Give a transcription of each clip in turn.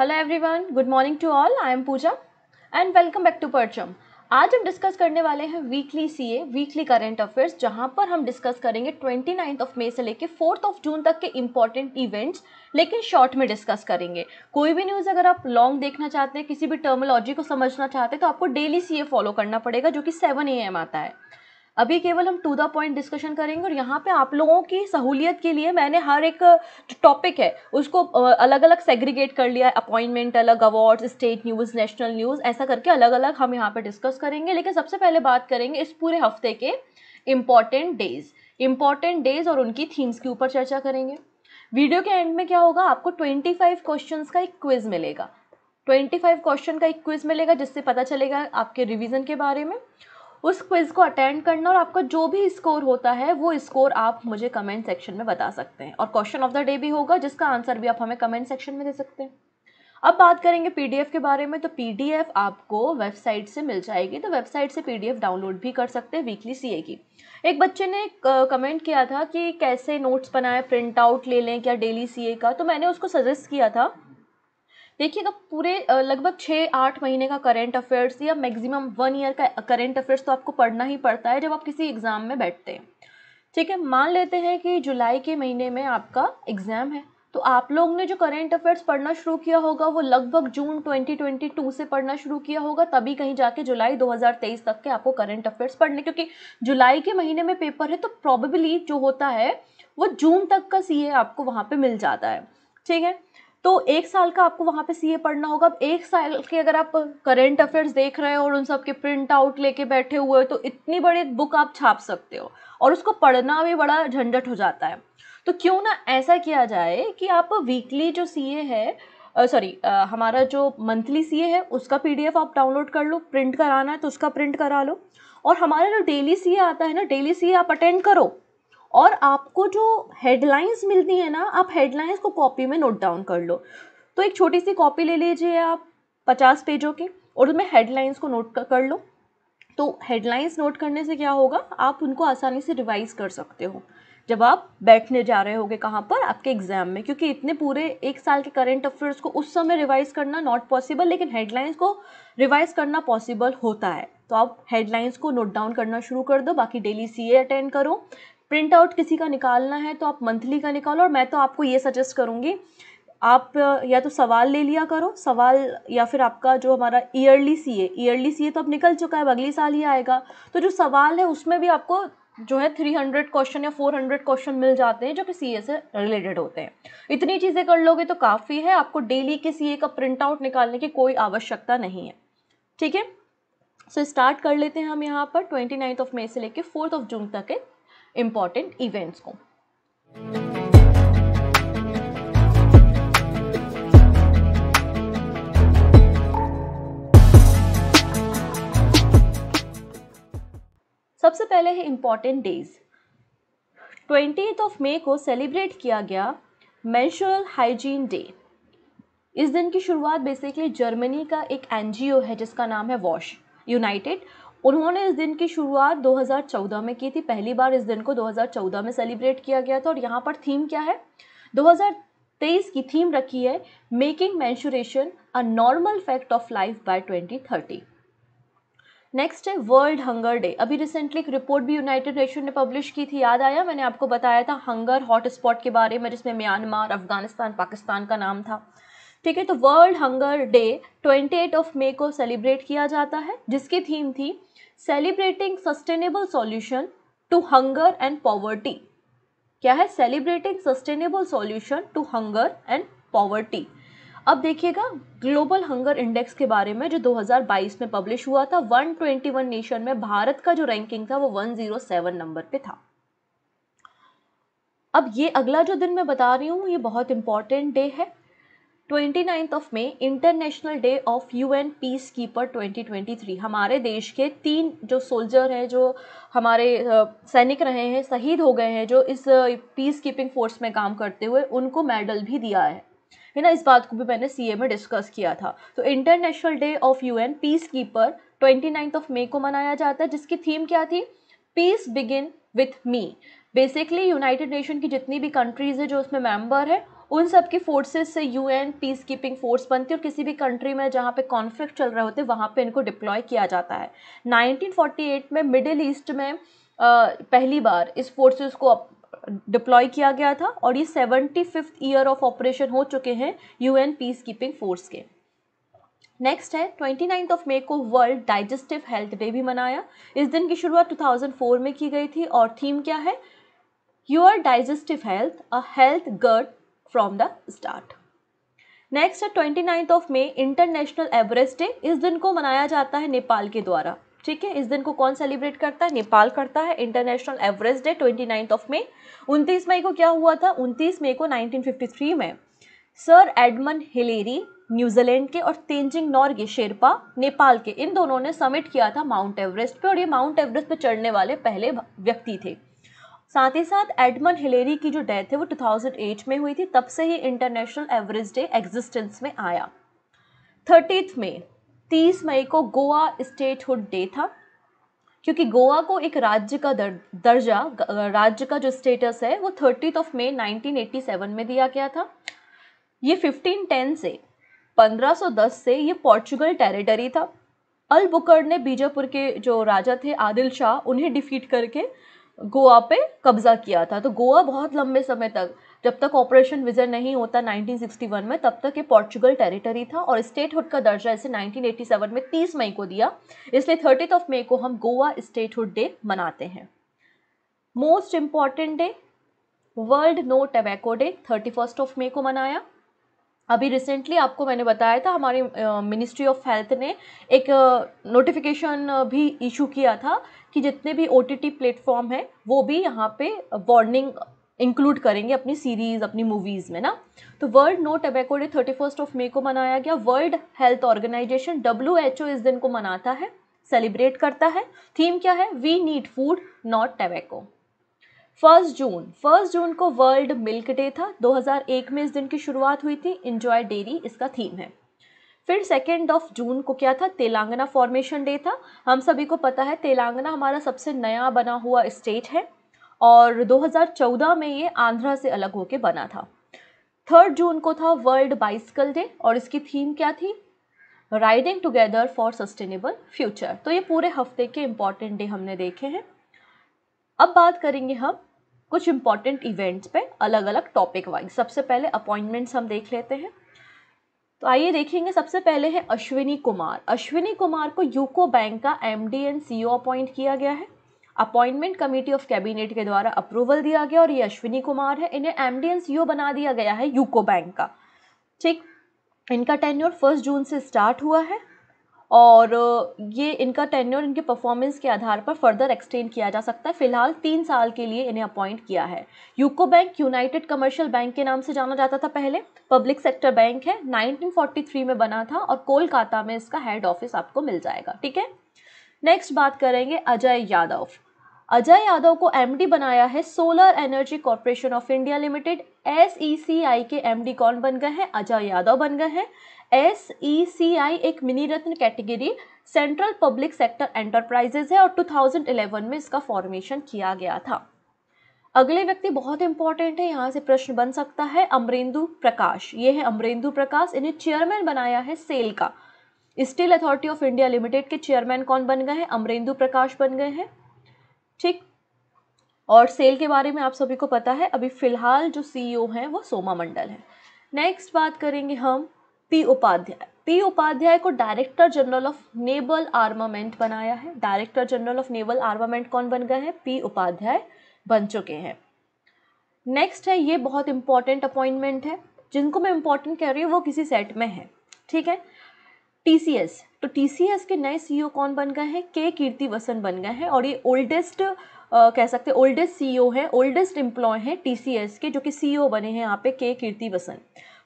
Hello everyone good morning to all I am Pooja and welcome back to Parcham आज हम discuss करने वाले हैं weekly CA weekly current affairs जहां पर हम डिस्कस करेंगे ट्वेंटी नाइन्थ ऑफ मे से लेके फोर्थ ऑफ जून तक के इंपॉर्टेंट इवेंट्स लेकिन शॉर्ट में डिस्कस करेंगे कोई भी न्यूज़ अगर आप लॉन्ग देखना चाहते हैं किसी भी टर्मोलॉजी को समझना चाहते हैं तो आपको डेली सी फॉलो करना पड़ेगा जो कि सेवन ए आता है अभी केवल हम टू द पॉइंट डिस्कशन करेंगे और यहाँ पे आप लोगों की सहूलियत के लिए मैंने हर एक टॉपिक है उसको अलग अलग सेग्रीगेट कर लिया है अपॉइंटमेंट अलग awards state news national news ऐसा करके अलग अलग हम यहाँ पर डिस्कस करेंगे लेकिन सबसे पहले बात करेंगे इस पूरे हफ्ते के इम्पॉर्टेंट डेज़ इम्पॉर्टेंट डेज और उनकी थीम्स के ऊपर चर्चा करेंगे वीडियो के एंड में क्या होगा आपको ट्वेंटी फाइव का एक क्विज मिलेगा 25 क्वेश्चन का एक क्विज मिलेगा जिससे पता चलेगा आपके रिवीजन के बारे में उस क्विज़ को अटेंड करना और आपका जो भी स्कोर होता है वो स्कोर आप मुझे कमेंट सेक्शन में बता सकते हैं और क्वेश्चन ऑफ द डे भी होगा जिसका आंसर भी आप हमें कमेंट सेक्शन में दे सकते हैं अब बात करेंगे पी के बारे में तो पी आपको वेबसाइट से मिल जाएगी तो वेबसाइट से पी डाउनलोड भी कर सकते हैं वीकली सी की एक बच्चे ने कमेंट किया था कि कैसे नोट्स बनाए प्रिंट आउट ले लें क्या डेली सीए का तो मैंने उसको सजेस्ट किया था देखिएगा तो पूरे लगभग छः आठ महीने का करेंट अफेयर्स या मैक्सिमम वन ईयर का करेंट अफेयर्स तो आपको पढ़ना ही पड़ता है जब आप किसी एग्ज़ाम में बैठते हैं ठीक है मान लेते हैं कि जुलाई के महीने में आपका एग्ज़ाम है तो आप लोग ने जो करेंट अफेयर्स पढ़ना शुरू किया होगा वो लगभग जून 2022 से पढ़ना शुरू किया होगा तभी कहीं जाके जुलाई 2023 तक के आपको करेंट अफेयर्स पढ़ने क्योंकि जुलाई के महीने में पेपर है तो प्रॉबेबली जो होता है वो जून तक का सीए आपको वहाँ पे मिल जाता है ठीक है तो एक साल का आपको वहाँ पे सीए पढ़ना होगा अब एक साल के अगर आप करेंट अफेयर्स देख रहे हो और उन सब के प्रिंट आउट लेके बैठे हुए हो तो इतनी बड़ी बुक आप छाप सकते हो और उसको पढ़ना भी बड़ा झंझट हो जाता है तो क्यों ना ऐसा किया जाए कि आप वीकली जो सीए है सॉरी हमारा जो मंथली सीए है उसका पीडीएफ आप डाउनलोड कर लो प्रिंट कराना है तो उसका प्रिंट करा लो और हमारा जो डेली सीए आता है ना डेली सीए आप अटेंड करो और आपको जो हेडलाइंस मिलती है ना आप हेडलाइंस को कॉपी में नोट डाउन कर लो तो एक छोटी सी कॉपी ले लीजिए आप पचास पेजों की और उसमें हेडलाइंस को नोट कर लो तो हेडलाइंस नोट करने से क्या होगा आप उनको आसानी से रिवाइज कर सकते हो जब आप बैठने जा रहे होगे कहाँ पर आपके एग्जाम में क्योंकि इतने पूरे एक साल के करंट अफेयर्स को उस समय रिवाइज करना नॉट पॉसिबल लेकिन हेडलाइंस को रिवाइज करना पॉसिबल होता है तो आप हेडलाइंस को नोट डाउन करना शुरू कर दो बाकी डेली सीए अटेंड करो प्रिंट आउट किसी का निकालना है तो आप मंथली का निकालो और मैं तो आपको ये सजेस्ट करूँगी आप या तो सवाल ले लिया करो सवाल या फिर आपका जो हमारा ईयरली सी ए ईयरली सी ए तो अब निकल चुका है अगले साल ही आएगा तो जो सवाल है उसमें भी आपको जो है थ्री हंड्रेड क्वेश्चन या फोर हंड्रेड क्वेश्चन मिल जाते हैं जो कि सी ए से रिलेटेड होते हैं इतनी चीज़ें कर लोगे तो काफ़ी है आपको डेली के सी ए का प्रिंट आउट निकालने की कोई आवश्यकता नहीं है ठीक है सो स्टार्ट कर लेते हैं हम यहाँ पर ट्वेंटी नाइन्थ ऑफ मई से लेकर फोर्थ ऑफ जून तक के इंपॉर्टेंट इवेंट्स को सबसे पहले है important days twenty of May को सेलिब्रेट किया गया मेंस्ट्रुअल हाइजीन डे इस दिन की शुरुआत बेसिकली जर्मनी का एक एनजीओ है जिसका नाम है वॉश यूनाइटेड उन्होंने इस दिन की शुरुआत 2014 में की थी पहली बार इस दिन को 2014 में सेलिब्रेट किया गया था और यहाँ पर थीम क्या है 2023 की थीम रखी है making menstruation a normal fact of life by 2030 next है वर्ल्ड हंगर डे अभी रिसेंटली एक रिपोर्ट भी यूनाइटेड नेशन ने पब्लिश की थी याद आया मैंने आपको बताया था हंगर हॉटस्पॉट के बारे में जिसमें म्यांमार अफगानिस्तान पाकिस्तान का नाम था ठीक है तो world hunger day 28 of May को सेलिब्रेट किया जाता है जिसकी थीम थी celebrating sustainable solution to hunger and poverty क्या है celebrating sustainable solution to hunger and poverty अब देखिएगा ग्लोबल हंगर इंडेक्स के बारे में जो 2022 में पब्लिश हुआ था 121 नेशन में भारत का जो रैंकिंग था वो 107 नंबर पे था अब ये अगला जो दिन मैं बता रही हूँ ये बहुत इंपॉर्टेंट डे है 29th of May international day of UN peacekeeper 2023 हमारे देश के तीन जो सोल्जर हैं जो हमारे सैनिक रहे हैं शहीद हो गए हैं जो इस पीस कीपिंग फोर्स में काम करते हुए उनको मेडल भी दिया है है ना इस बात को भी मैंने सीए में डिस्कस किया था तो international day of UN peacekeeper twenty of May को मनाया जाता है जिसकी थीम क्या थी peace begin with me basically United Nation की जितनी भी कंट्रीज़ है जो उसमें मेंबर है उन सब की फोर्सेस से यूएन पीस कीपिंग फोर्स बनती है और किसी भी कंट्री में जहाँ पे कॉन्फ्लिक्ट चल रहे होते हैं वहाँ पे इनको डिप्लॉय किया जाता है 1948 में मिडिल ईस्ट में पहली बार इस फोर्सेस को डिप्लॉय किया गया था और ये seventy fifth year of operation हो चुके हैं यू पीस कीपिंग फोर्स के नेक्स्ट है ट्वेंटी नाइन्थ ऑफ मे को वर्ल्ड डाइजेस्टिव हेल्थ डे भी मनाया इस दिन की शुरुआत 2004 में की गई थी और थीम क्या है your digestive health a health gut from the start next है twenty ninth of May international Everest day इस दिन को मनाया जाता है नेपाल के द्वारा ठीक है इस दिन को कौन सेलिब्रेट करता है नेपाल करता है international Everest day twenty ninth of May उनतीस मई को क्या हुआ था उनतीस मई को 1953 में सर एडमन हिलेरी न्यूजीलैंड के और तेंजिंग नॉर्गे शेरपा नेपाल के इन दोनों ने समिट किया था माउंट एवरेस्ट पे और ये माउंट एवरेस्ट पे चढ़ने वाले पहले व्यक्ति थे साथ ही साथ एडमन हिलेरी की जो डेथ है वो 2008 में हुई थी तब से ही इंटरनेशनल एवरेज डे एग्जिस्टेंस में आया थर्टीथ मे 30 मई को गोवा स्टेटहुड डे था क्योंकि गोवा को एक राज्य का दर, दर्जा राज्य का जो स्टेटस है वो थर्टीथ ऑफ मे 1987 में दिया गया था ये 1510 से 1510 से ये पोर्चुगल टेरिटरी था अल बुकर ने बीजापुर के जो राजा थे आदिल शाह उन्हें डिफीट करके गोवा पे कब्जा किया था तो गोवा बहुत लंबे समय तक जब तक ऑपरेशन विजय नहीं होता 1961 में तब तक ये पोर्चुगल टेरिटरी था और स्टेटहुड का दर्जा इसे 1987 में 30 मई को दिया इसलिए थर्टीथ ऑफ मई को हम गोवा स्टेटहुड डे मनाते हैं most important day world no tobacco day thirty first of May को मनाया अभी रिसेंटली आपको मैंने बताया था हमारे मिनिस्ट्री ऑफ हेल्थ ने एक नोटिफिकेशन भी इशू किया था कि जितने भी ओ टी प्लेटफॉर्म हैं वो भी यहाँ पे वार्निंग इंक्लूड करेंगे अपनी सीरीज़ अपनी मूवीज़ में ना तो world no tobacco day thirty first of May को मनाया गया world health organization W H O इस दिन को मनाता है सेलिब्रेट करता है थीम क्या है we need food not tobacco first June first June को वर्ल्ड मिल्क डे था 2001 में इस दिन की शुरुआत हुई थी इंजॉय डेरी इसका थीम है फिर सेकेंड ऑफ जून को क्या था तेलंगाना फॉर्मेशन डे था हम सभी को पता है तेलंगाना हमारा सबसे नया बना हुआ स्टेट है और 2014 में ये आंध्रा से अलग होके बना था थर्ड जून को था वर्ल्ड बाइसिकल डे और इसकी थीम क्या थी riding together for sustainable future तो ये पूरे हफ्ते के इम्पॉर्टेंट डे हमने देखे हैं अब बात करेंगे हम कुछ इंपॉर्टेंट इवेंट्स पे अलग अलग टॉपिक वाइज सबसे पहले अपॉइंटमेंट्स हम देख लेते हैं तो आइए देखेंगे सबसे पहले है अश्विनी कुमार अश्विनी कुमार को यूको बैंक का M D and C appoint किया गया है अपॉइंटमेंट कमेटी ऑफ कैबिनेट के द्वारा अप्रूवल दिया गया और ये अश्विनी कुमार है इन्हें एम डी एंड सी बना दिया गया है यूको बैंक का ठीक इनका टेन्योर फर्स्ट जून से स्टार्ट हुआ है और ये इनका टेन्योर इनके परफॉर्मेंस के आधार पर फर्दर एक्सटेंड किया जा सकता है फिलहाल तीन साल के लिए इन्हें अपॉइंट किया है UCO bank United Commercial Bank के नाम से जाना जाता था पहले पब्लिक सेक्टर बैंक है 1943 में बना था और कोलकाता में इसका हेड ऑफिस आपको मिल जाएगा ठीक है नेक्स्ट बात करेंगे अजय यादव अजय यादव को एमडी बनाया है solar energy corporation of India limited S के एमडी कौन बन गए हैं अजय यादव बन गए हैं एस e एक mini ratna category central public sector enterprises है और 2011 में इसका फॉर्मेशन किया गया था अगले व्यक्ति बहुत इंपॉर्टेंट है यहाँ से प्रश्न बन सकता है अमरेंदु प्रकाश ये है अमरेंदु प्रकाश इन्हें चेयरमैन बनाया है सेल का steel authority of India limited के चेयरमैन कौन बन गए हैं अमरेंदु प्रकाश बन गए हैं ठीक और सेल के बारे में आप सभी को पता है अभी फ़िलहाल जो सीईओ e हैं वो सोमा मंडल है नेक्स्ट बात करेंगे हम पी उपाध्याय पी उपाध्याय को director general of naval armament बनाया है director general of naval armament कौन बन गए हैं पी उपाध्याय बन चुके हैं नेक्स्ट है ये बहुत इंपॉर्टेंट अपॉइंटमेंट है जिनको मैं इंपॉर्टेंट कह रही हूँ वो किसी सेट में है ठीक है टी सी एस तो टी के नए सी e कौन बन गए हैं के कीर्ति वसन बन गए हैं और ये ओल्डेस्ट Uh, कह सकते ओल्डेस्ट सीईओ है ओल्डेस्ट एम्प्लॉय है टीसीएस के जो कि सीईओ e बने हैं यहाँ पे के कीर्ति वसन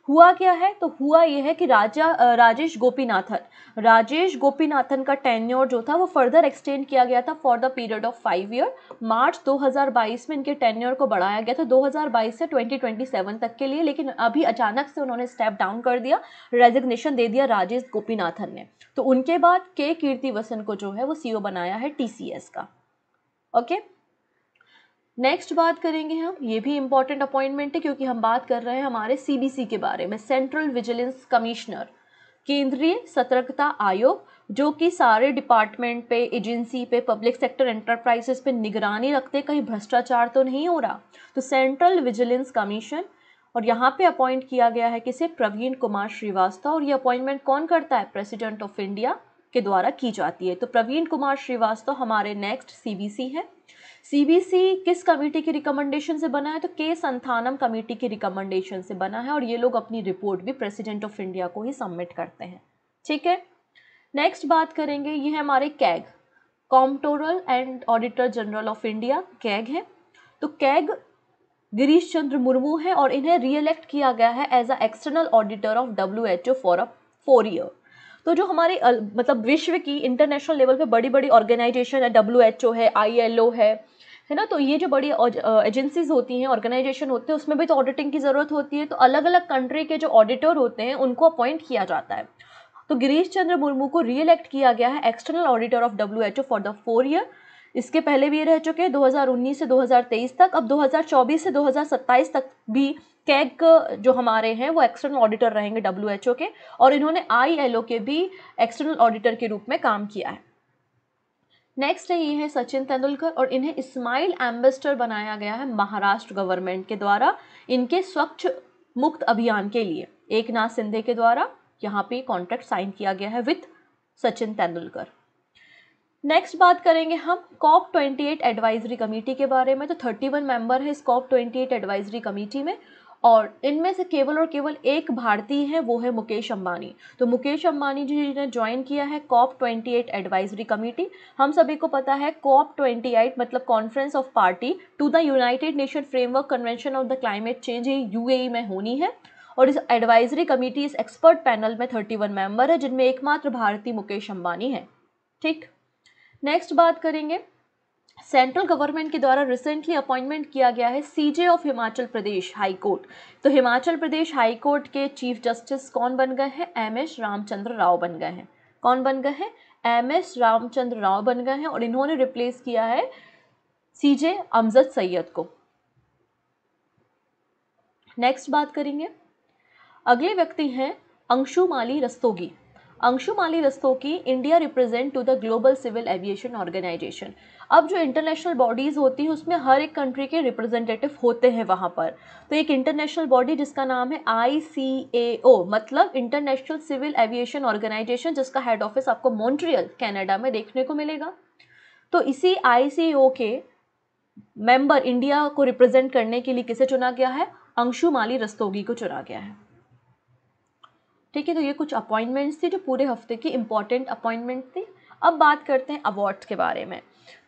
हुआ क्या है तो हुआ यह है कि राजा राजेश गोपीनाथन राजेश गोपीनाथन का टेन्योर जो था वो फर्दर एक्सटेंड किया गया था for the period of five year March 2022 में इनके टेन्योर को बढ़ाया गया था 2022 से 2027 तक के लिए लेकिन अभी अचानक से उन्होंने स्टेप डाउन कर दिया रेजिग्नेशन दे दिया राजेश गोपीनाथन ने तो उनके बाद के कीर्ति वसन को जो है वो सी e बनाया है टी का ओके okay? नेक्स्ट बात करेंगे हम ये भी इम्पॉर्टेंट अपॉइंटमेंट है क्योंकि हम बात कर रहे हैं हमारे सीबीसी के बारे में सेंट्रल विजिलेंस कमिश्नर केंद्रीय सतर्कता आयोग जो कि सारे डिपार्टमेंट पे एजेंसी पे पब्लिक सेक्टर एंटरप्राइजेस पे निगरानी रखते कहीं भ्रष्टाचार तो नहीं हो रहा तो सेंट्रल विजिलेंस कमीशन और यहाँ पे अपॉइंट किया गया है किसे प्रवीण कुमार श्रीवास्तव और ये अपॉइंटमेंट कौन करता है प्रेसिडेंट ऑफ इंडिया के द्वारा की जाती है तो प्रवीण कुमार श्रीवास्तव हमारे नेक्स्ट सीबीसी है सीबीसी किस कमेटी की रिकमेंडेशन से बना है तो के संथानम कमेटी की रिकमेंडेशन से बना है और ये लोग अपनी रिपोर्ट भी प्रेसिडेंट ऑफ इंडिया को ही सबमिट करते हैं ठीक है नेक्स्ट बात करेंगे ये है हमारे CAG comptroller and auditor general of India CAG है तो कैग गिरीश चंद्र मुर्मू है और इन्हें रीएलेक्ट किया गया है as a external auditor of W H O for a four year तो जो हमारे मतलब विश्व की इंटरनेशनल लेवल पे बड़ी बड़ी ऑर्गेनाइजेशन है डब्ल्यू है आई है है ना तो ये जो बड़ी एजेंसीज होती हैं ऑर्गेनाइजेशन होते हैं उसमें भी तो ऑडिटिंग की ज़रूरत होती है तो अलग अलग कंट्री के जो ऑडिटर होते हैं उनको अपॉइंट किया जाता है तो गिरीश चंद्र मुर्मू को रीएलेक्ट किया गया है external auditor of W H O for the four year इसके पहले भी रह चुके हैं 2019 से 2023 तक अब 2024 से 2027 तक भी कैग जो हमारे हैं वो एक्सटर्नल ऑडिटर रहेंगे डब्ल्यू के और इन्होंने आई के भी एक्सटर्नल ऑडिटर के रूप में काम किया है नेक्स्ट है ये है सचिन तेंदुलकर और इन्हें इस्माइल एम्बेसडर बनाया गया है महाराष्ट्र गवर्नमेंट के द्वारा इनके स्वच्छ मुक्त अभियान के लिए एक नाथ सिंधे के द्वारा यहाँ पे कॉन्ट्रैक्ट साइन किया गया है विथ सचिन तेंदुलकर नेक्स्ट बात करेंगे हम कॉप 28 एडवाइजरी कमेटी के बारे में तो 31 मेंबर है इस कॉप 28 एडवाइजरी कमेटी में और इनमें से केवल और केवल एक भारतीय है वो है मुकेश अंबानी तो मुकेश अंबानी जी ने ज्वाइन किया है कॉप 28 एडवाइजरी कमेटी हम सभी को पता है कॉप 28 मतलब conference of party to the United Nation framework convention of the climate change ये यू e में होनी है और इस एडवाइजरी कमेटी इस एक्सपर्ट पैनल में वन मेंबर है जिनमें एकमात्र भारतीय मुकेश अंबानी है ठीक नेक्स्ट बात करेंगे सेंट्रल गवर्नमेंट के द्वारा रिसेंटली अपॉइंटमेंट किया गया है CJ of Himachal Pradesh high court तो हिमाचल प्रदेश हाई कोर्ट के चीफ जस्टिस कौन बन गए हैं एम एस रामचंद्र राव बन गए हैं कौन बन गए हैं एम एस रामचंद्र राव बन गए हैं और इन्होंने रिप्लेस किया है सीजे अमजद सैयद को नेक्स्ट बात करेंगे अगले व्यक्ति हैं Anshu Mali Rastogi Anshumali Rastogi India represent to the global civil aviation organization अब जो इंटरनेशनल बॉडीज़ होती हैं उसमें हर एक कंट्री के रिप्रेजेंटेटिव होते हैं वहाँ पर तो एक इंटरनेशनल बॉडी जिसका नाम है आई मतलब इंटरनेशनल सिविल एविएशन ऑर्गेनाइजेशन जिसका हेड ऑफिस आपको मॉन्ट्रियल कैनेडा में देखने को मिलेगा तो इसी आई के मेंबर इंडिया को रिप्रेजेंट करने के लिए किसे चुना गया है अंशु माली रस्तोगी को चुना गया है ठीक है तो ये कुछ अपॉइंटमेंट्स थी जो पूरे हफ्ते की इंपॉर्टेंट अपॉइंटमेंट थी अब बात करते हैं अवार्ड्स के बारे में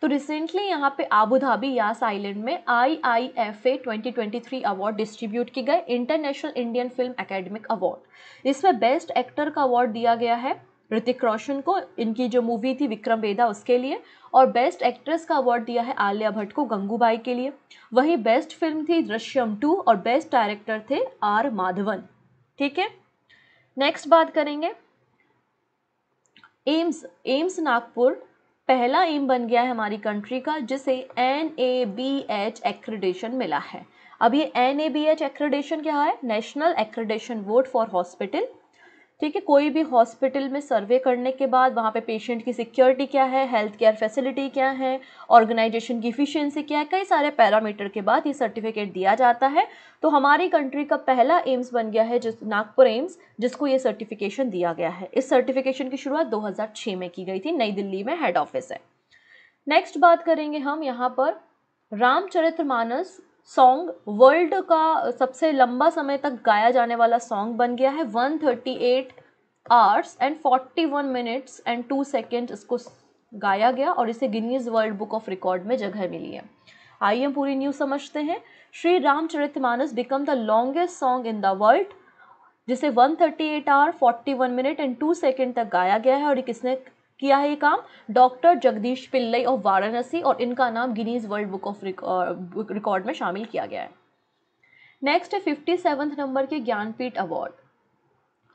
तो रिसेंटली यहाँ पे आबू धाबी यास आइलैंड में I I F A twenty twenty three award distribute की गए international Indian film academic award इसमें बेस्ट एक्टर का अवार्ड दिया गया है ऋतिक रोशन को इनकी जो मूवी थी विक्रम वेदा उसके लिए और बेस्ट एक्ट्रेस का अवार्ड दिया है आलिया भट्ट को गंगूबाई के लिए वही बेस्ट फिल्म थी दृश्यम टू और बेस्ट डायरेक्टर थे आर माधवन ठीक है नेक्स्ट बात करेंगे एम्स एम्स नागपुर पहला एम बन गया है हमारी कंट्री का जिसे N A B H accreditation मिला है अब ये N A B H accreditation क्या है national accreditation board for hospital ठीक है कोई भी हॉस्पिटल में सर्वे करने के बाद वहाँ पे पेशेंट की सिक्योरिटी क्या है हेल्थ केयर फैसिलिटी क्या है ऑर्गेनाइजेशन की इफ़िशियंसी क्या है कई सारे पैरामीटर के बाद ये सर्टिफिकेट दिया जाता है तो हमारी कंट्री का पहला एम्स बन गया है जिस नागपुर एम्स जिसको ये सर्टिफिकेशन दिया गया है इस सर्टिफिकेशन की शुरुआत दो में की गई थी नई दिल्ली में हेड ऑफिस है नेक्स्ट बात करेंगे हम यहाँ पर मानस सॉन्ग वर्ल्ड का सबसे लंबा समय तक गाया जाने वाला सॉन्ग बन गया है 138 hours and forty one minutes and two second इसको गाया गया और इसे Guinness world book of record में जगह मिली है आइए हम पूरी न्यूज़ समझते हैं Shri Ramcharitmanas become the longest song in the world जिसे 138 hour forty minute and 2 second तक गाया गया है और ये किसने किया है ये काम डॉक्टर जगदीश पिल्लई ऑफ वाराणसी और इनका नाम Guinness world book of record में शामिल किया गया है नेक्स्ट है फिफ्टी सेवन्थ नंबर के ज्ञानपीठ अवार्ड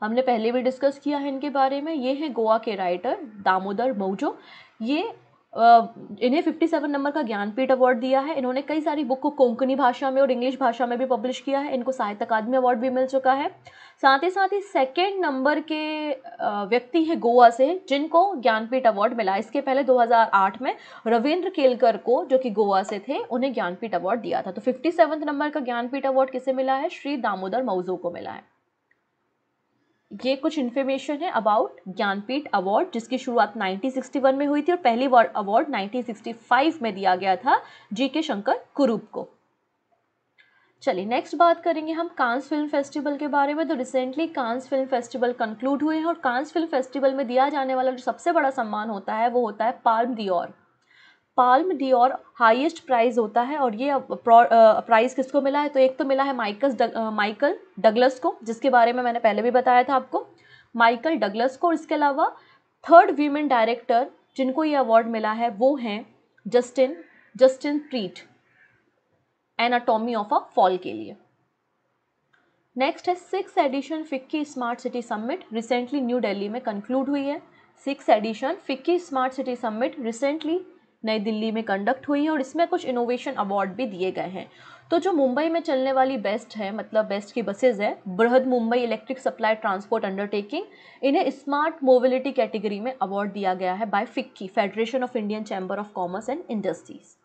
हमने पहले भी डिस्कस किया है इनके बारे में ये है गोवा के राइटर दामोदर मौजो ये इन्हें 57 नंबर का ज्ञानपीठ अवार्ड दिया है इन्होंने कई सारी बुक को कोंकणी भाषा में और इंग्लिश भाषा में भी पब्लिश किया है इनको साहित्य अकादमी अवार्ड भी मिल चुका है साथ ही साथ ही सेकेंड नंबर के व्यक्ति है गोवा से जिनको ज्ञानपीठ अवार्ड मिला इसके पहले 2008 में रविंद्र केलकर को जो कि गोवा से थे उन्हें ज्ञानपीठ अवार्ड दिया था तो फिफ्टी नंबर का ज्ञानपीठ अवार्ड किसे मिला है श्री दामोदर मऊजो को मिला है ये कुछ इन्फॉर्मेशन है अबाउट ज्ञानपीठ अवार्ड जिसकी शुरुआत 1961 में हुई थी और पहली बार अवार्ड 1965 में दिया गया था जी के शंकर कुरूप को चलिए नेक्स्ट बात करेंगे हम कांस फिल्म फेस्टिवल के बारे में तो recently Cannes film festival conclude हुए हैं और कांस फिल्म फेस्टिवल में दिया जाने वाला जो सबसे बड़ा सम्मान होता है वो होता है पाल्म दियोर पाल्म डी और हाइएस्ट प्राइज़ होता है और ये प्राइज़ किसको मिला है तो एक तो मिला है माइकल डग, माइकल डगलस को जिसके बारे में मैंने पहले भी बताया था आपको माइकल डगलस को इसके अलावा थर्ड वीमेन डायरेक्टर जिनको ये अवार्ड मिला है वो हैं जस्टिन जस्टिन प्रीट एनाटॉमी ऑफ अ फॉल के लिए नेक्स्ट है six edition FICCI smart city summit recently New Delhi में कंक्लूड हुई है six edition FICCI smart city summit recently नई दिल्ली में कंडक्ट हुई है और इसमें कुछ इनोवेशन अवार्ड भी दिए गए हैं तो जो मुंबई में चलने वाली बेस्ट है मतलब बेस्ट की बसेज है Brihad Mumbai electric supply transport undertaking इन्हें स्मार्ट मोबिलिटी कैटेगरी में अवार्ड दिया गया है by FICCI federation of Indian chamber of commerce and industries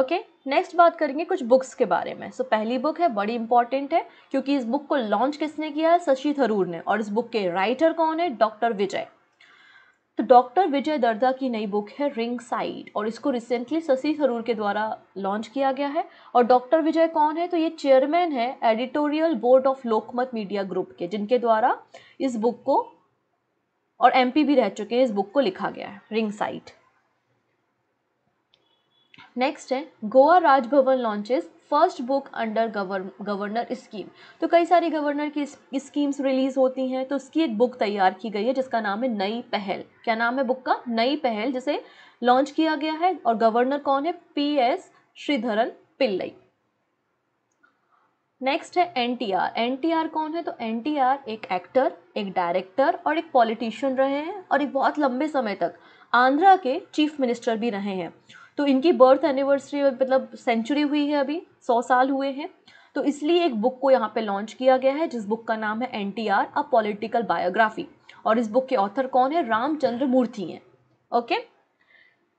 okay next बात करेंगे कुछ बुक्स के बारे में सो so, पहली बुक है बड़ी इंपॉर्टेंट है क्योंकि इस बुक को लॉन्च किसने किया है शशि थरूर ने और इस बुक के राइटर कौन है डॉक्टर विजय तो डॉक्टर विजय दर्दा की नई बुक है रिंग साइड और इसको रिसेंटली शशि थरूर के द्वारा लॉन्च किया गया है और डॉक्टर विजय कौन है तो ये चेयरमैन है editorial board of Lokmat media group के जिनके द्वारा इस बुक को और एमपी भी रह चुके हैं इस बुक को लिखा गया है रिंग साइड नेक्स्ट है Goa Raj Bhavan launches first book under governor scheme तो कई सारी गवर्नर की स्कीम्स रिलीज़ होती हैं तो उसकी एक बुक तैयार की गई है जिसका नाम है नई पहल क्या नाम है बुक का नई पहल जिसे लॉन्च किया गया है और गवर्नर कौन है P S Sreedharan Pillai next है एनटीआर एनटीआर कौन है तो एनटीआर एक एक्टर एक डायरेक्टर और एक पॉलिटिशियन रहे हैं और एक बहुत लंबे समय तक आंध्रा के चीफ मिनिस्टर भी रहे हैं तो इनकी बर्थ एनिवर्सरी मतलब सेंचुरी हुई है अभी सौ साल हुए हैं तो इसलिए एक बुक को यहाँ पे लॉन्च किया गया है जिस बुक का नाम है N T R a political biography और इस बुक के ऑथर कौन है रामचंद्र मूर्ति हैं ओके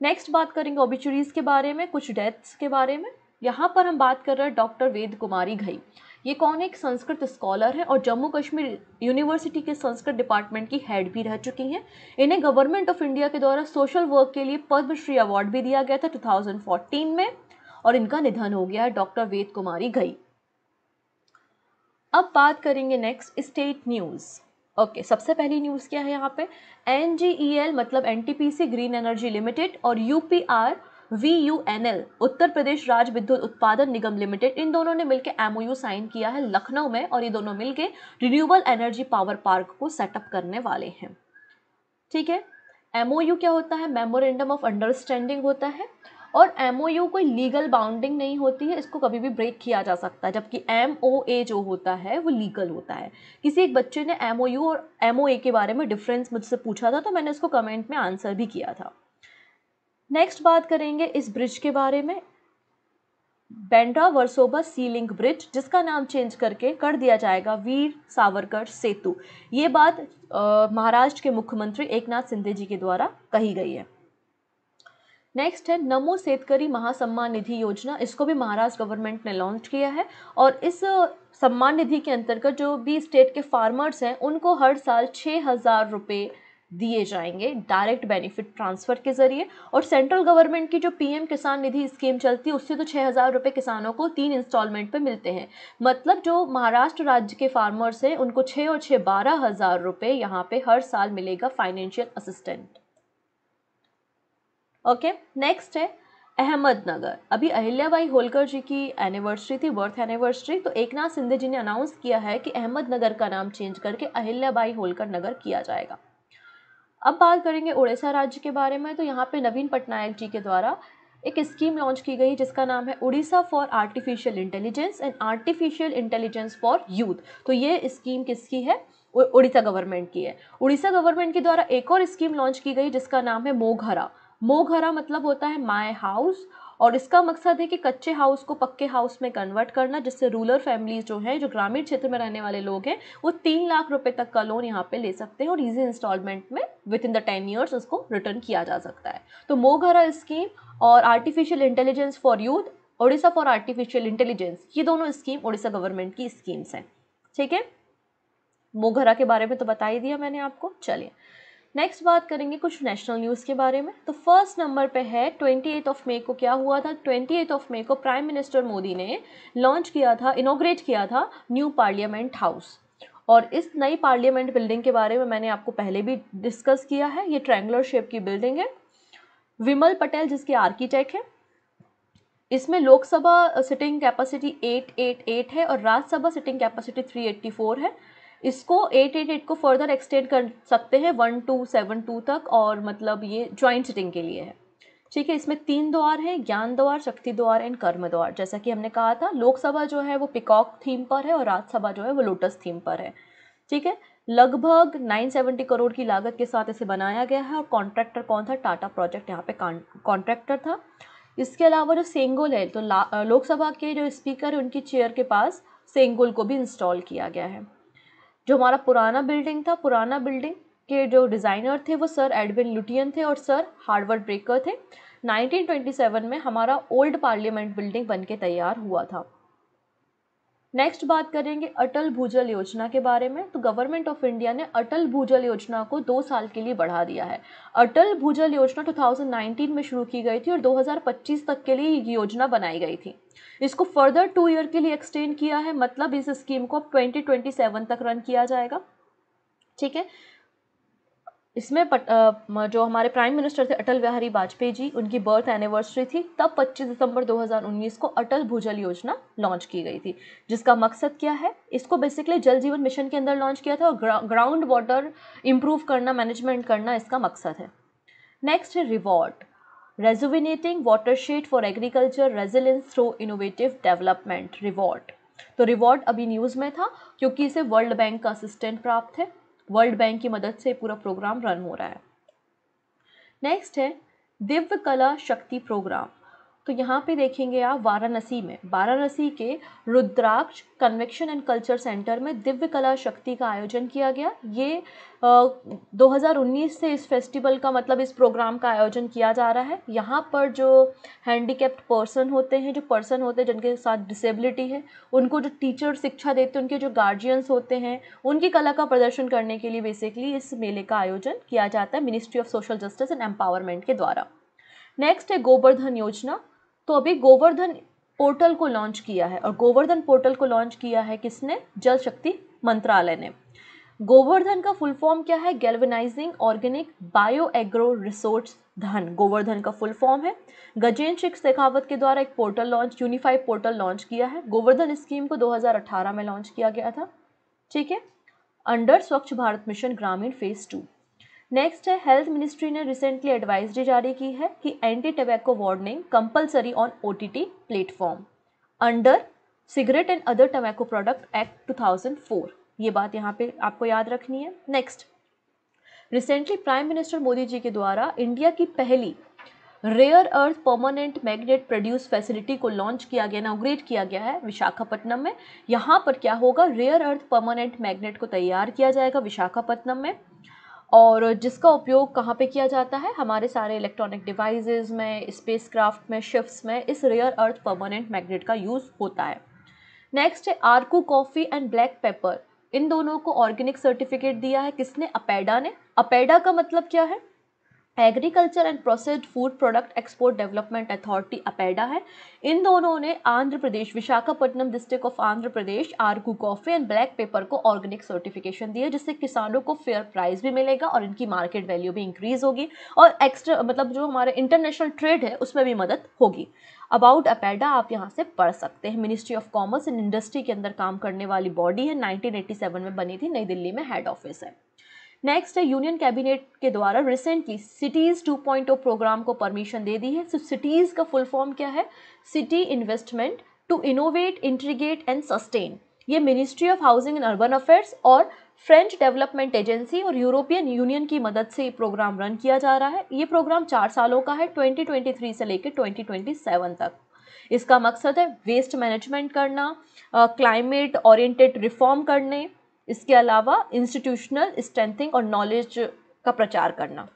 नेक्स्ट बात करेंगे ओबिचुरीज के बारे में कुछ डेथ्स के बारे में यहाँ पर हम बात कर रहे हैं डॉक्टर वेद कुमारी घई ये कौन एक संस्कृत स्कॉलर है और जम्मू कश्मीर यूनिवर्सिटी के संस्कृत डिपार्टमेंट की हेड भी रह चुकी हैं इन्हें गवर्नमेंट ऑफ इंडिया के द्वारा सोशल वर्क के लिए पद्मश्री अवार्ड भी दिया गया था 2014 में और इनका निधन हो गया डॉक्टर वेद कुमारी गई अब बात करेंगे next state news okay okay, सबसे पहली न्यूज़ क्या है यहाँ पे एन e मतलब एन ग्रीन एनर्जी लिमिटेड और U V U N L Uttar Pradesh राज्य विद्युत उत्पादन निगम लिमिटेड इन दोनों ने मिलकर एमओयू साइन किया है लखनऊ में और ये दोनों मिलकर रिन्यूएबल एनर्जी पावर पार्क को सेटअप करने वाले हैं ठीक है एमओयू क्या होता है मेमोरेंडम ऑफ अंडरस्टैंडिंग होता है और एम कोई लीगल बाउंडिंग नहीं होती है इसको कभी भी ब्रेक किया जा सकता है जबकि एम जो होता है वो लीगल होता है किसी एक बच्चे ने एम और एम के बारे में डिफरेंस मुझसे पूछा था तो मैंने इसको कमेंट में आंसर भी किया था नेक्स्ट बात करेंगे इस ब्रिज के बारे में बेंड्रा वर्सोबा सीलिंग ब्रिज जिसका नाम चेंज करके कर दिया जाएगा वीर सावरकर सेतु ये बात महाराष्ट्र के मुख्यमंत्री एकनाथ शिंदे जी के द्वारा कही गई है नेक्स्ट है नमो सेतकरी महासम्मान निधि योजना इसको भी महाराष्ट्र गवर्नमेंट ने लॉन्च किया है और इस सम्मान निधि के अंतर्गत जो भी स्टेट के फार्मर्स हैं उनको हर साल छः हज़ार रुपये दिए जाएंगे डायरेक्ट बेनिफिट ट्रांसफ़र के ज़रिए और सेंट्रल गवर्नमेंट की जो पीएम किसान निधि स्कीम चलती है उससे तो छः हज़ार रुपये किसानों को तीन इंस्टॉलमेंट पर मिलते हैं मतलब जो महाराष्ट्र राज्य के फार्मर्स हैं उनको छः और छः बारह हज़ार रुपये यहाँ पे हर साल मिलेगा फाइनेंशियल असिस्टेंट ओके नेक्स्ट है अहमदनगर अभी अहिल्याबाई होलकर जी की एनिवर्सरी थी बर्थ एनिवर्सरी तो एक नाथ सिंधे जी ने अनाउंस किया है कि अहमदनगर का नाम चेंज करके अहिल्याबाई होलकर नगर किया जाएगा अब बात करेंगे उड़ीसा राज्य के बारे में तो यहाँ पे नवीन पटनायक जी के द्वारा एक स्कीम लॉन्च की गई जिसका नाम है Orissa for artificial intelligence and artificial intelligence for youth तो ये स्कीम किसकी है उड़ीसा गवर्नमेंट की है उड़ीसा गवर्नमेंट के द्वारा एक और स्कीम लॉन्च की गई जिसका नाम है मोघरा मोघरा मतलब होता है माई हाउस और इसका मकसद है कि कच्चे हाउस को पक्के हाउस में कन्वर्ट करना जिससे रूरल फैमिलीज जो हैं जो ग्रामीण क्षेत्र में रहने वाले लोग हैं वो तीन लाख रुपये तक का लोन यहाँ पे ले सकते हैं और इजी इंस्टॉलमेंट में within the ten years उसको रिटर्न किया जा सकता है तो मोघरा स्कीम और artificial intelligence for youth Odisha for artificial intelligence ये दोनों स्कीम ओडिशा गवर्नमेंट की स्कीम्स हैं ठीक है मोघरा के बारे में तो बता ही दिया मैंने आपको चलिए नेक्स्ट बात करेंगे कुछ नेशनल न्यूज़ के बारे में तो फर्स्ट नंबर पे है ट्वेंटी एथ ऑफ मे को क्या हुआ था ट्वेंटी एथ ऑफ मे को प्राइम मिनिस्टर मोदी ने लॉन्च किया था इनोग्रेट किया था न्यू पार्लियामेंट हाउस और इस नई पार्लियामेंट बिल्डिंग के बारे में मैंने आपको पहले भी डिस्कस किया है ये ट्रैंगुलर शेप की बिल्डिंग है विमल पटेल जिसके आर्किटेक्ट हैं इसमें लोकसभा सिटिंग कैपेसिटी 888 है और राज्यसभा सिटिंग कैपेसिटी 384 है इसको 888 को फर्दर एक्सटेंड कर सकते हैं वन टू सेवन टू तक और मतलब ये जॉइंट सिटिंग के लिए है ठीक है इसमें तीन द्वार है ज्ञान द्वार शक्ति द्वार एंड कर्म द्वार जैसा कि हमने कहा था लोकसभा जो है वो पिकॉक थीम पर है और राज्यसभा जो है वो लोटस थीम पर है ठीक है लगभग 970 करोड़ की लागत के साथ इसे बनाया गया है और कॉन्ट्रैक्टर कौन था टाटा प्रोजेक्ट यहाँ पे कॉन्ट्रैक्टर था इसके अलावा जो सेंगोल है तो लोकसभा के जो स्पीकर है उनकी चेयर के पास सेंगुल को भी इंस्टॉल किया गया है जो हमारा पुराना बिल्डिंग था पुराना बिल्डिंग के जो डिज़ाइनर थे वो सर एडविन लुटियन थे और सर हार्डवर्ड ब्रेकर थे 1927 में हमारा ओल्ड पार्लियामेंट बिल्डिंग बन के तैयार हुआ था नेक्स्ट बात करेंगे अटल भूजल योजना के बारे में तो गवर्नमेंट ऑफ इंडिया ने अटल भूजल योजना को दो साल के लिए बढ़ा दिया है अटल भूजल योजना 2019 में शुरू की गई थी और 2025 तक के लिए ये योजना बनाई गई थी इसको फर्दर टू ईयर के लिए एक्सटेंड किया है मतलब इस स्कीम को 2027 तक रन किया जाएगा ठीक है इसमें पट, आ, जो हमारे प्राइम मिनिस्टर थे अटल बिहारी वाजपेयी जी उनकी बर्थ एनिवर्सरी थी तब 25 दिसंबर 2019 को अटल भूजल योजना लॉन्च की गई थी जिसका मकसद क्या है इसको बेसिकली जल जीवन मिशन के अंदर लॉन्च किया था और ग्रा, ग्राउंड वाटर इम्प्रूव करना मैनेजमेंट करना इसका मकसद है नेक्स्ट है reward rejuvenating shed for agriculture resilience through innovative development reward तो रिवॉर्ड अभी न्यूज़ में था क्योंकि इसे वर्ल्ड बैंक का असिस्टेंट प्राप्त है वर्ल्ड बैंक की मदद से पूरा प्रोग्राम रन हो रहा है नेक्स्ट है दिव्य कला शक्ति प्रोग्राम तो यहाँ पे देखेंगे आप वाराणसी में वाराणसी के Rudraksh convection and culture centre में दिव्य कला शक्ति का आयोजन किया गया ये आ, 2019 से इस फेस्टिवल का मतलब इस प्रोग्राम का आयोजन किया जा रहा है यहाँ पर जो हैंडीकेप्ड पर्सन होते हैं जो पर्सन होते हैं जिनके साथ डिसेबिलिटी है उनको जो टीचर शिक्षा देते हैं उनके जो गार्जियंस होते हैं उनकी कला का प्रदर्शन करने के लिए बेसिकली इस मेले का आयोजन किया जाता है ministry of social justice and empowerment के द्वारा नेक्स्ट है गोवर्धन योजना तो अभी गोवर्धन पोर्टल को लॉन्च किया है और गोवर्धन पोर्टल को लॉन्च किया है किसने जल शक्ति मंत्रालय ने गोवर्धन का फुल फॉर्म क्या है galvanising organic bio agro resource Dhan Gobardhan का फुल फॉर्म है गजेंद्र शिक्ष शेखावत के द्वारा एक portal launch unified portal launch किया है गोवर्धन स्कीम को 2018 में लॉन्च किया गया था ठीक है under Swachh Bharat mission Grameen phase two next है हेल्थ मिनिस्ट्री ने रिसेंटली एडवाइजरी जारी की है कि anti tobacco warning compulsory on O T T platform under cigarette and other tobacco product act two thousand four ये बात यहाँ पे आपको याद रखनी है next recently prime minister Modi ji के द्वारा इंडिया की पहली rare earth permanent magnet produce facility को लॉन्च किया गया इनाग्रेट किया गया है विशाखापट्टनम में यहाँ पर क्या होगा रेयर अर्थ परमानेंट मैग्नेट को तैयार किया जाएगा विशाखापट्टनम में और जिसका उपयोग कहाँ पे किया जाता है हमारे सारे इलेक्ट्रॉनिक डिवाइसेस में स्पेसक्राफ्ट में शिफ्ट में इस रेयर अर्थ परमानेंट मैग्नेट का यूज़ होता है नेक्स्ट है Araku coffee and black pepper इन दोनों को ऑर्गेनिक सर्टिफिकेट दिया है किसने अपेडा ने अपेडा का मतलब क्या है agriculture and processed food product export development authority APEDA है इन दोनों ने Andhra Pradesh Visakhapatnam district of Andhra Pradesh Araku coffee and black pepper को ऑर्गेनिक सर्टिफिकेशन दिया जिससे किसानों को फेयर प्राइस भी मिलेगा और इनकी मार्केट वैल्यू भी इंक्रीज होगी और एक्स्ट्रा मतलब जो हमारे इंटरनेशनल ट्रेड है उसमें भी मदद होगी अबाउट अपेडा आप यहाँ से पढ़ सकते हैं ministry of commerce and industry के अंदर काम करने वाली बॉडी है 1987 में बनी थी नई दिल्ली में हेड ऑफिस है नेक्स्ट है यूनियन कैबिनेट के द्वारा रिसेंटली सिटीज़ 2.0 प्रोग्राम को परमिशन दे दी है सो सिटीज़ का फुल फॉर्म क्या है city investment to innovate integrate and sustain ये ministry of housing and urban affairs और फ्रेंच डेवलपमेंट एजेंसी और यूरोपियन यूनियन की मदद से ये प्रोग्राम रन किया जा रहा है ये प्रोग्राम चार सालों का है 2023 से लेकर 2027 तक इसका मकसद है वेस्ट मैनेजमेंट करना क्लाइमेट ओरिएंटेड रिफॉर्म करने इसके अलावा इंस्टीट्यूशनल स्ट्रेंथिंग और नॉलेज का प्रचार करना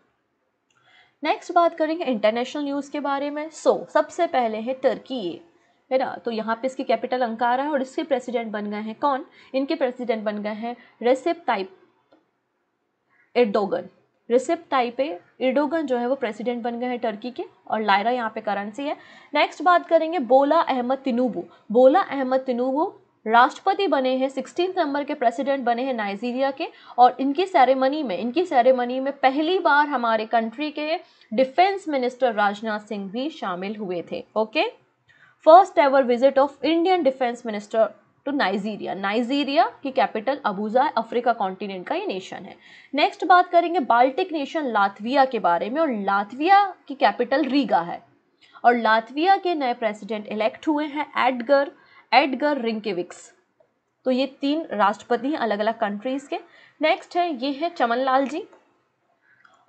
नेक्स्ट बात करेंगे इंटरनेशनल न्यूज़ के बारे में सो so, सबसे पहले है टर्की है ना तो यहाँ पे इसकी कैपिटल अंकारा है और इसके प्रेसिडेंट बन गए हैं कौन इनके प्रेसिडेंट बन गए हैं Recep Tayyip Erdogan Recep Tayyip Erdogan जो है वो प्रेसिडेंट बन गए हैं टर्की के और लायरा यहाँ पे करेंसी है नेक्स्ट बात करेंगे बोला अहमद तिनूबू बोला अहमद तिनूबू राष्ट्रपति बने हैं सिक्सटीन नंबर के प्रेसिडेंट बने हैं नाइजीरिया के और इनकी सेरेमनी में इनकी सेरेमनी में पहली बार हमारे कंट्री के डिफेंस मिनिस्टर राजनाथ सिंह भी शामिल हुए थे okay first ever visit of Indian defence minister to Nigeria Nigeria की कैपिटल अबूजा है अफ्रीका कॉन्टिनेंट का ये नेशन है नेक्स्ट बात करेंगे बाल्टिक नेशन लातविया के बारे में और लातविया की कैपिटल रीगा है और लातविया के नए प्रेसिडेंट इलेक्ट हुए हैं एडगर एडगर रिंकेविक्स तो ये तीन राष्ट्रपति हैं अलग अलग कंट्रीज़ के नेक्स्ट है ये है चमनलाल जी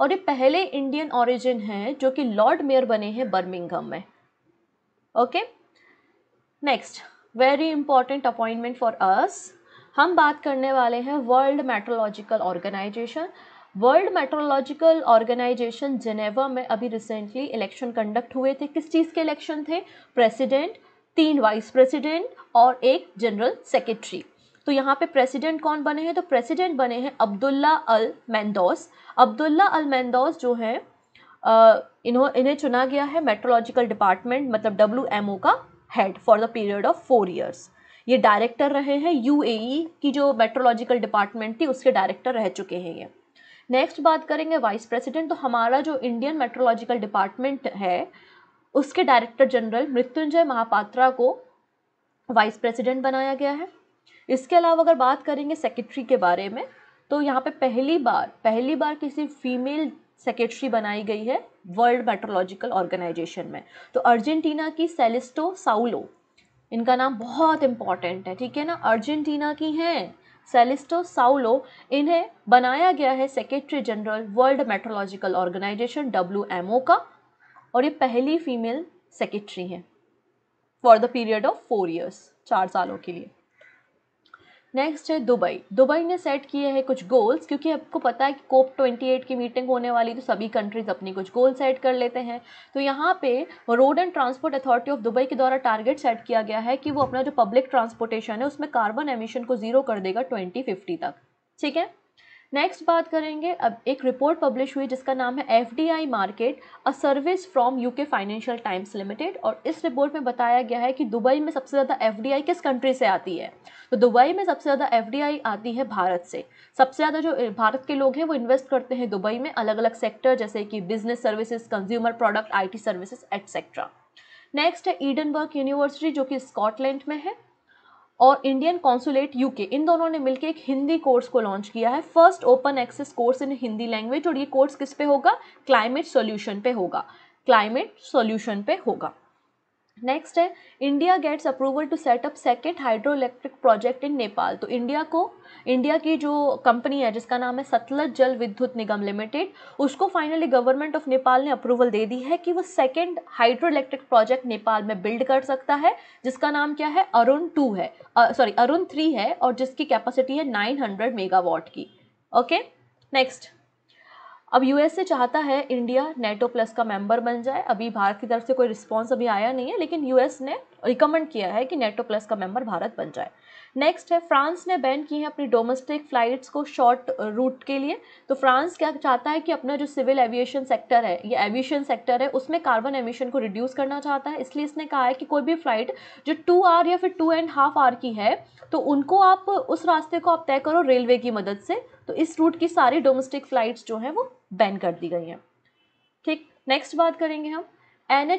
और ये पहले इंडियन ओरिजिन हैं जो कि लॉर्ड मेयर बने हैं बर्मिंगम में okay next very important appointment for us हम बात करने वाले हैं world meteorological organisation world meteorological organisation Geneva में अभी रिसेंटली इलेक्शन कंडक्ट हुए थे किस चीज़ के इलेक्शन थे प्रेसिडेंट तीन वाइस प्रेसिडेंट और एक जनरल सेक्रेटरी तो यहाँ पे प्रेसिडेंट कौन बने हैं तो प्रेसिडेंट बने हैं अब्दुल्ला अल मैंदोस अब्दुल्ला अल मैंदोस जो है इन्हों इन्हें चुना गया है मेट्रोलॉजिकल डिपार्टमेंट मतलब डब्ल्यू का head for the period of four years ये डायरेक्टर रहे हैं ई e की जो मेट्रोलॉजिकल डिपार्टमेंट थी उसके डायरेक्टर रह चुके हैं ये नेक्स्ट बात करेंगे वाइस प्रेसिडेंट तो हमारा जो इंडियन मेट्रोलॉजिकल डिपार्टमेंट है उसके डायरेक्टर जनरल मृत्युंजय महापात्रा को वाइस प्रेसिडेंट बनाया गया है इसके अलावा अगर बात करेंगे सेक्रेटरी के बारे में तो यहाँ पे पहली बार पहली बार किसी फीमेल सेक्रेटरी बनाई गई है वर्ल्ड मेट्रोलॉजिकल ऑर्गेनाइजेशन में तो अर्जेंटीना की सेलिस्टो साउलो इनका नाम बहुत इम्पॉर्टेंट है ठीक है ना अर्जेंटीना की हैं सेलिस्टो साउलो इन्हें बनाया गया है secretary general world meteorological organisation W का और ये पहली फीमेल सेक्रेटरी हैं for the period of four years चार सालों के लिए नेक्स्ट है दुबई दुबई ने सेट किए हैं कुछ गोल्स क्योंकि आपको पता है कि कोप 28 की मीटिंग होने वाली तो सभी कंट्रीज अपनी कुछ गोल सेट कर लेते हैं तो यहाँ पे road and transport authority of Dubai के द्वारा टारगेट सेट किया गया है कि वो अपना जो पब्लिक ट्रांसपोर्टेशन है उसमें कार्बन एमिशन को ज़ीरो कर देगा ट्वेंटी तक ठीक है नेक्स्ट बात करेंगे अब एक रिपोर्ट पब्लिश हुई जिसका नाम है F D I market a service from U K financial times limited और इस रिपोर्ट में बताया गया है कि दुबई में सबसे ज़्यादा एफ डी आई किस कंट्री से आती है तो दुबई में सबसे ज़्यादा एफ डी आई आती है भारत से सबसे ज़्यादा जो भारत के लोग हैं वो इन्वेस्ट करते हैं दुबई में अलग अलग सेक्टर जैसे कि business services consumer product I T services etcetera next है ईडनबर्ग यूनिवर्सिटी जो कि स्कॉटलैंड में है और इंडियन कॉन्सुलेट यूके इन दोनों ने मिलकर एक हिंदी कोर्स को लॉन्च किया है first open access course in Hindi language और ये कोर्स किस पे होगा क्लाइमेट सॉल्यूशन पे होगा क्लाइमेट सॉल्यूशन पे होगा नेक्स्ट है India gets approval to set up second hydro electric project in Nepal तो इंडिया को इंडिया की जो कंपनी है जिसका नाम है सतलज जल विद्युत निगम लिमिटेड उसको फाइनली गवर्नमेंट ऑफ नेपाल ने अप्रूवल दे दी है कि वो second hydro electric project Nepal में बिल्ड कर सकता है जिसका नाम क्या है अरुण टू है सॉरी अरुण थ्री है और जिसकी कैपेसिटी है नाइन मेगावाट की ओके नेक्स्ट अब यूएसए चाहता है इंडिया नेटो प्लस का मेंबर बन जाए अभी भारत की तरफ से कोई रिस्पॉन्स अभी आया नहीं है लेकिन यूएस ने रिकमेंड किया है कि नेटो प्लस का मेंबर भारत बन जाए नेक्स्ट है फ्रांस ने बैन की है अपनी डोमेस्टिक फ्लाइट्स को शॉर्ट रूट के लिए तो फ्रांस क्या चाहता है कि अपना जो सिविल एविएशन सेक्टर है या एविएशन सेक्टर है उसमें कार्बन एमिशन को रिड्यूस करना चाहता है इसलिए इसने कहा है कि कोई भी फ्लाइट जो टू आर या फिर टू एंड हाफ आर की है तो उनको आप उस रास्ते को आप तय करो रेलवे की मदद से तो इस रूट की सारी डोमेस्टिक फ्लाइट्स जो हैं वो बैन कर दी गई हैं ठीक नेक्स्ट बात करेंगे हम एन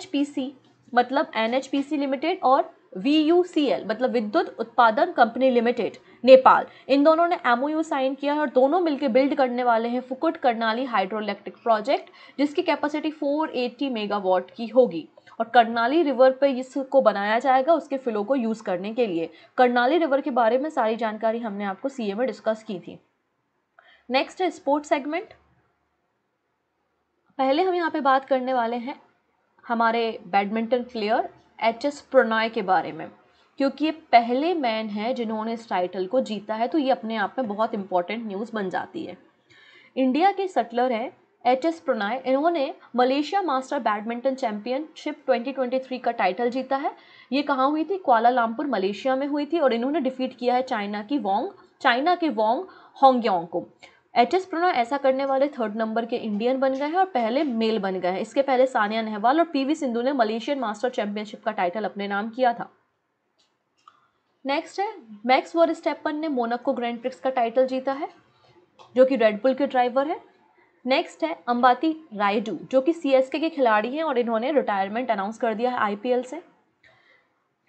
मतलब एन लिमिटेड और वी मतलब विद्युत उत्पादन कंपनी लिमिटेड नेपाल इन दोनों ने एम साइन किया है और दोनों मिलकर बिल्ड करने वाले हैं Phukot Karnali hydro electric project जिसकी कैपेसिटी 480 मेगावाट की होगी और करनाली रिवर पे इसको बनाया जाएगा उसके फिलो को यूज़ करने के लिए करनाली रिवर के बारे में सारी जानकारी हमने आपको सी में डिस्कस की थी नेक्स्ट है स्पोर्ट्स सेगमेंट पहले हम यहाँ पे बात करने वाले हैं हमारे badminton player H S Prannoy के बारे में क्योंकि ये पहले मैन हैं जिन्होंने इस टाइटल को जीता है तो ये अपने आप में बहुत इंपॉर्टेंट न्यूज़ बन जाती है इंडिया के सटलर हैं एच एस प्रणॉय इन्होंने मलेशिया मास्टर बैडमिंटन चैंपियनशिप 2023 का टाइटल जीता है ये कहाँ हुई थी क्वालालंपुर मलेशिया में हुई थी और इन्होंने डिफीट किया है चाइना की वोंग चाइना के वोंग होंग्योंग को एच एस प्रणॉय ऐसा करने वाले थर्ड नंबर के इंडियन बन गए हैं और पहले मेल बन गए हैं इसके पहले सानिया नेहवाल और पीवी सिंधु ने मलेशियन मास्टर चैंपियनशिप का टाइटल अपने नाम किया था नेक्स्ट है मैक्स वॉर स्टेपन ने को ग्रैंड प्रिक्स का टाइटल जीता है जो कि रेडबुल के ड्राइवर है नेक्स्ट है अंबाती रायडू जो कि सी के खिलाड़ी हैं और इन्होंने रिटायरमेंट अनाउंस कर दिया है आई से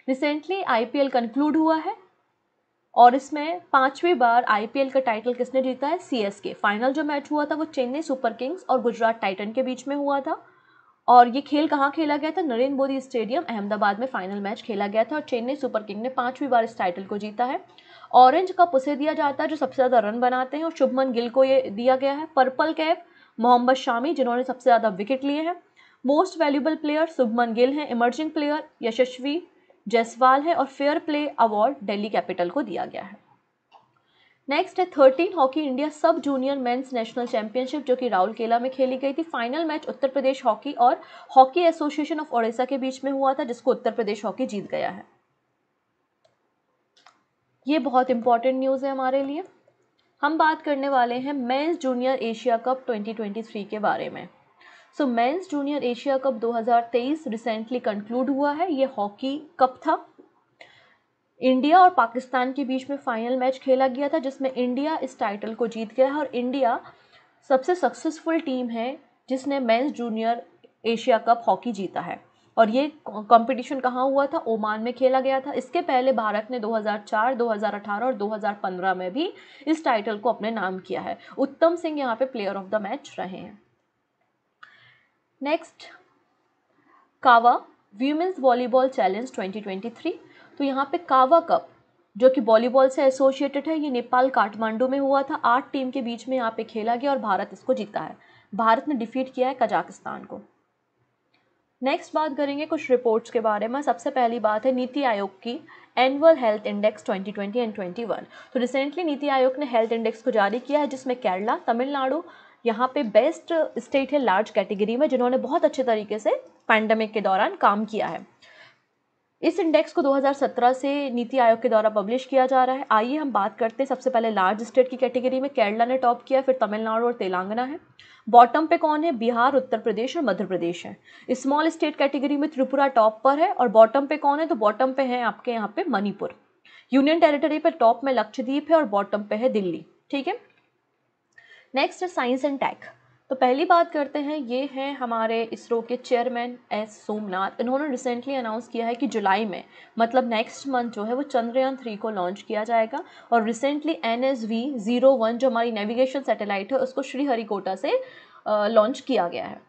रिसेंटली आई कंक्लूड हुआ है और इसमें पांचवी बार आईपीएल का टाइटल किसने जीता है सीएसके फाइनल जो मैच हुआ था वो चेन्नई सुपर किंग्स और गुजरात टाइटन के बीच में हुआ था और ये खेल कहाँ खेला गया था नरेंद्र मोदी स्टेडियम अहमदाबाद में फाइनल मैच खेला गया था और चेन्नई सुपर किंग ने पांचवी बार इस टाइटल को जीता है ऑरेंज कप उसे दिया जाता है जो सबसे ज़्यादा रन बनाते हैं और शुभमन गिल को ये दिया गया है पर्पल कैप मोहम्मद शामी जिन्होंने सबसे ज़्यादा विकेट लिए हैं most valuable player Shubman Gill हैं इमर्जिंग प्लेयर यशस्वी जयसवाल है और fair play award Delhi capital को दिया गया है नेक्स्ट है thirteen hockey India sub junior men's national championship जो कि राहुल केला में खेली गई थी final match Uttar Pradesh hockey और हॉकी एसोसिएशन ऑफ ओडिशा के बीच में हुआ था जिसको उत्तर प्रदेश हॉकी जीत गया है ये बहुत इंपॉर्टेंट न्यूज़ है हमारे लिए हम बात करने वाले हैं मेंस जूनियर एशिया कप 2023 के बारे में so men's junior Asia cup 2023 recently conclude हुआ है ये हॉकी कप था इंडिया और पाकिस्तान के बीच में फाइनल मैच खेला गया था जिसमें इंडिया इस टाइटल को जीत गया है और इंडिया सबसे सक्सेसफुल टीम है जिसने men's junior Asia cup hockey जीता है और ये कंपटीशन कहाँ हुआ था ओमान में खेला गया था इसके पहले भारत ने 2004, 2018 और 2015 में भी इस टाइटल को अपने नाम किया है उत्तम सिंह यहाँ पे प्लेयर ऑफ द मैच रहे हैं नेक्स्ट कावा वीमेंस वॉलीबॉल चैलेंज 2023 तो यहाँ पे कावा कप जो कि वॉलीबॉल से एसोसिएटेड है ये नेपाल काठमांडू में हुआ था आठ टीम के बीच में यहाँ पे खेला गया और भारत इसको जीता है भारत ने डिफीट किया है कजाकिस्तान को नेक्स्ट बात करेंगे कुछ रिपोर्ट्स के बारे में सबसे पहली बात है नीति आयोग की एनुअल हेल्थ इंडेक्स 2020 एंड 21 तो रिसेंटली नीति आयोग ने हेल्थ इंडेक्स को जारी किया है जिसमें केरला तमिलनाडु यहाँ पे बेस्ट स्टेट है लार्ज कैटेगरी में जिन्होंने बहुत अच्छे तरीके से पैंडमिक के दौरान काम किया है इस इंडेक्स को 2017 से नीति आयोग के द्वारा पब्लिश किया जा रहा है आइए हम बात करते हैं सबसे पहले लार्ज स्टेट की कैटेगरी में केरला ने टॉप किया फिर तमिलनाडु और तेलंगाना है बॉटम पे कौन है बिहार उत्तर प्रदेश और मध्य प्रदेश है स्मॉल स्टेट कैटेगरी में त्रिपुरा टॉप पर है और बॉटम पे कौन है तो बॉटम पे है आपके यहाँ पे मणिपुर यूनियन टेरिटरी पर टॉप में लक्षद्वीप है और बॉटम पे है दिल्ली ठीक है नेक्स्ट है साइंस एंड टेक तो पहली बात करते हैं ये हैं हमारे इसरो के चेयरमैन एस सोमनाथ इन्होंने रिसेंटली अनाउंस किया है कि जुलाई में मतलब नेक्स्ट मंथ जो है वो चंद्रयान थ्री को लॉन्च किया जाएगा और recently N S V zero one जो हमारी नेविगेशन सैटेलाइट है उसको श्रीहरिकोटा से लॉन्च किया गया है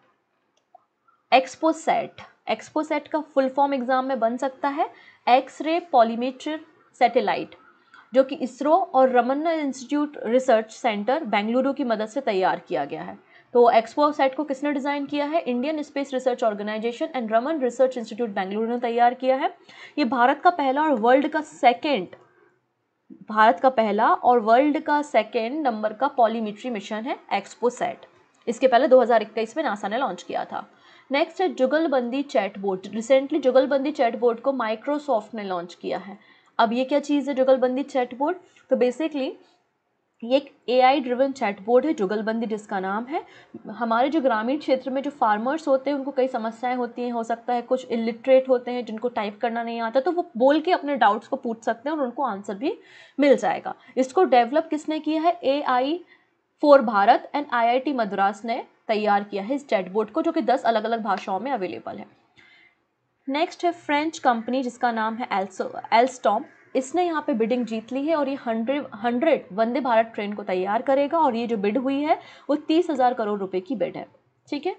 एक्सपोसेट एक्सपोसेट का फुल फॉर्म एग्ज़ाम में बन सकता है एक्स रे पॉलीमीटर सैटेलाइट जो कि इसरो और Raman institute research centre Bengaluru की मदद से तैयार किया गया है तो एक्सपो सेट को किसने डिज़ाइन किया है Indian space research organisation and Raman research institute Bengaluru ने तैयार किया है ये भारत का पहला और वर्ल्ड का सेकेंड भारत का पहला और वर्ल्ड का सेकेंड नंबर का पॉलीमिट्री मिशन है एक्सपो सेट इसके पहले 2021 में नासा ने लॉन्च किया था नेक्स्ट है जुगलबंदी चैट बोर्ड रिसेंटली जुगलबंदी चैट बोर्ड को माइक्रोसॉफ्ट ने लॉन्च किया है अब ये क्या चीज़ है जुगलबंदी चैट बोर्ड तो बेसिकली ये एक ए आई ड्रिवन चैटबोर्ड है जुगलबंदी जिसका नाम है हमारे जो ग्रामीण क्षेत्र में जो फार्मर्स होते हैं उनको कई समस्याएं होती हैं हो सकता है कुछ इलिटरेट होते हैं जिनको टाइप करना नहीं आता तो वो बोल के अपने डाउट्स को पूछ सकते हैं और उनको आंसर भी मिल जाएगा इसको डेवलप किसने किया है A I for Bharat and I I T Madras ने तैयार किया है इस चैट बोर्ड को जो कि दस अलग अलग भाषाओं में अवेलेबल है नेक्स्ट है फ्रेंच कंपनी जिसका नाम है एल्सो एल्स्टॉम इसने यहाँ पे बिडिंग जीत ली है और ये hundred hundred Vande Bharat train को तैयार करेगा और ये जो बिड हुई है वो तीस हज़ार करोड़ रुपए की बिड है ठीक है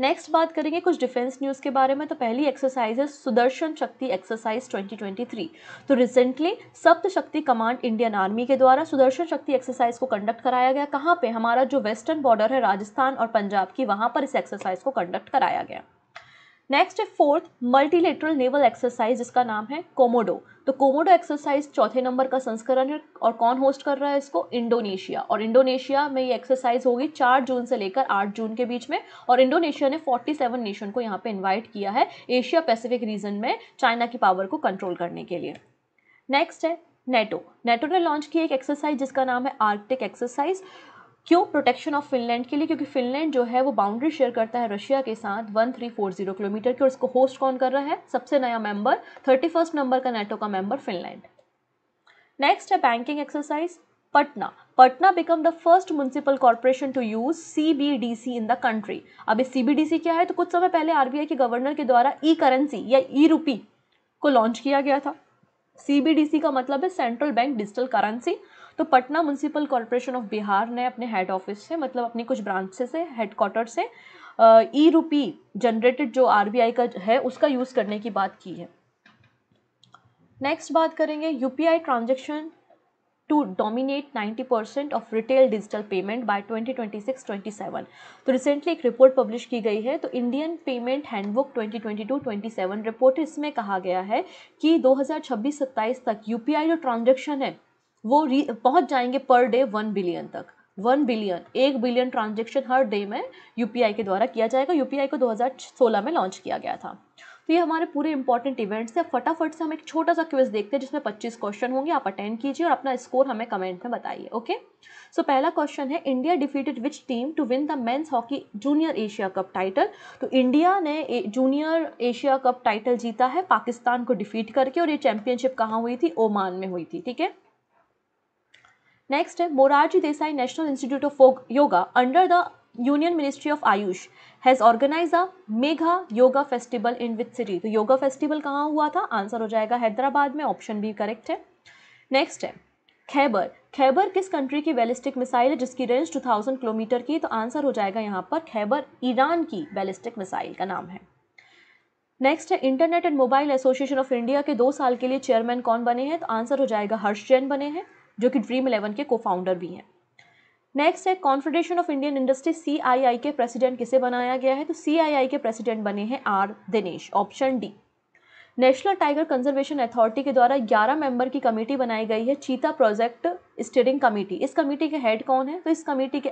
नेक्स्ट बात करेंगे कुछ डिफेंस न्यूज़ के बारे में तो पहली एक्सरसाइज है सुदर्शन शक्ति एक्सरसाइज 2023 तो रिसेंटली सप्त शक्ति कमांड इंडियन आर्मी के द्वारा सुदर्शन शक्ति एक्सरसाइज को कंडक्ट कराया गया कहाँ पे हमारा जो वेस्टर्न बॉर्डर है राजस्थान और पंजाब की वहाँ पर इस एक्सरसाइज को कंडक्ट कराया गया नेक्स्ट है फोर्थ मल्टीलेटरल नेवल एक्सरसाइज जिसका नाम है कोमोडो तो कोमोडो एक्सरसाइज चौथे नंबर का संस्करण है और कौन होस्ट कर रहा है इसको इंडोनेशिया और इंडोनेशिया में ये एक्सरसाइज होगी चार जून से लेकर आठ जून के बीच में और इंडोनेशिया ने फोर्टी सेवन नेशन को यहाँ पे इन्वाइट किया है एशिया पैसिफिक रीजन में चाइना की पावर को कंट्रोल करने के लिए नेक्स्ट है नेटो नेटो ने लॉन्च की एक एक्सरसाइज जिसका नाम है आर्कटिक एक्सरसाइज क्यों प्रोटेक्शन ऑफ फिनलैंड के लिए क्योंकि फिनलैंड जो है वो बाउंड्री शेयर करता है रशिया के साथ 1340 किलोमीटर की और इसको होस्ट कौन कर रहा है सबसे नया मेंबर फर्स्ट नंबर का नेटो का मेंबर फिनलैंड नेक्स्ट है banking exercise Patna Patna become the first municipal corporation to use CBDC in the country अब इस सीबीडीसी क्या है तो कुछ समय पहले आरबीआई के गवर्नर के द्वारा ई करेंसी या ई रूपी को लॉन्च किया गया था सीबीडीसी का मतलब है सेंट्रल बैंक डिजिटल करेंसी तो Patna municipal corporation of Bihar ने अपने हेड ऑफिस से मतलब अपनी कुछ ब्रांच से हेडक्वार्टर से ई रूपी जनरेटेड जो आर का है उसका यूज़ करने की बात की है नेक्स्ट बात करेंगे UPI transaction to dominate 90 percent of retail digital payment by 2026-27 तो रिसेंटली एक रिपोर्ट पब्लिश की गई है तो इंडियन पेमेंट हैंडबुक 2022-27 रिपोर्ट इसमें कहा गया है कि 2026-27 तक यूपीआई जो ट्रांजेक्शन है वो पहुंच जाएंगे पर डे वन बिलियन तक वन बिलियन एक बिलियन ट्रांजेक्शन हर डे में यू के द्वारा किया जाएगा यू को 2016 में लॉन्च किया गया था तो ये हमारे पूरे इंपॉर्टेंट इवेंट्स हैं फटाफट से हम एक छोटा सा क्विज देखते हैं जिसमें 25 क्वेश्चन होंगे आप अटेंड कीजिए और अपना स्कोर हमें कमेंट में बताइए ओके सो so, पहला क्वेश्चन है India defeated which team to win the men's hockey junior Asia cup title तो इंडिया ने जूनियर एशिया कप टाइटल जीता है पाकिस्तान को डिफीट करके और ये चैंपियनशिप कहाँ हुई थी ओमान में हुई थी ठीक है है Morarji Desai national institute of folk yoga under the union ministry of AYUSH has organise a mega yoga festival in with city तो योगा फेस्टिवल कहाँ हुआ था आंसर हो जाएगा हैदराबाद में ऑप्शन बी करेक्ट है नेक्स्ट है खैबर खैबर किस कंट्री की बैलिस्टिक मिसाइल है जिसकी रेंज 2000 किलोमीटर की तो आंसर हो जाएगा यहाँ पर खैबर ईरान की बैलिस्टिक मिसाइल का नाम है नेक्स्ट है internet and mobile association of India के दो साल के लिए चेयरमैन कौन बने हैं तो आंसर हो जाएगा हर्ष जैन बने हैं जो कि ड्रीम इलेवन के को फाउंडर भी हैं नेक्स्ट है confederation of Indian industry C के प्रेसिडेंट किसे बनाया गया है तो सी के प्रेसिडेंट बने हैं R Dinesh option D national tiger conservation authority के द्वारा 11 मेंबर की कमेटी बनाई गई है चीता प्रोजेक्ट स्टीयरिंग कमेटी इस कमेटी के हेड कौन है तो इस कमेटी के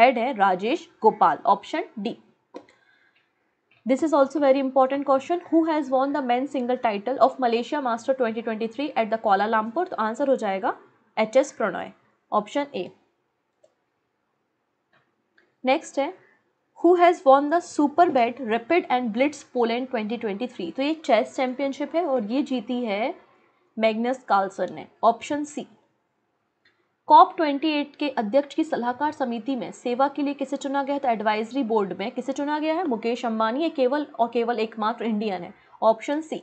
हेड है Rajesh Gopal option D this is also very important question who has won the man single title of Malaysia masters 2023 at the Lumpur तो आंसर हो जाएगा H S Prannoy option A next है who has won the super bet rapid and blitz Poland 2023 तो ये chess championship है और ये जीती है मैग्नस कार्लसन ने ऑप्शन सी कॉप 28 के अध्यक्ष की सलाहकार समिति में सेवा के लिए किसे चुना गया तो एडवाइजरी बोर्ड में किसे चुना गया है मुकेश अंबानी ये केवल और केवल एकमात्र इंडियन है option C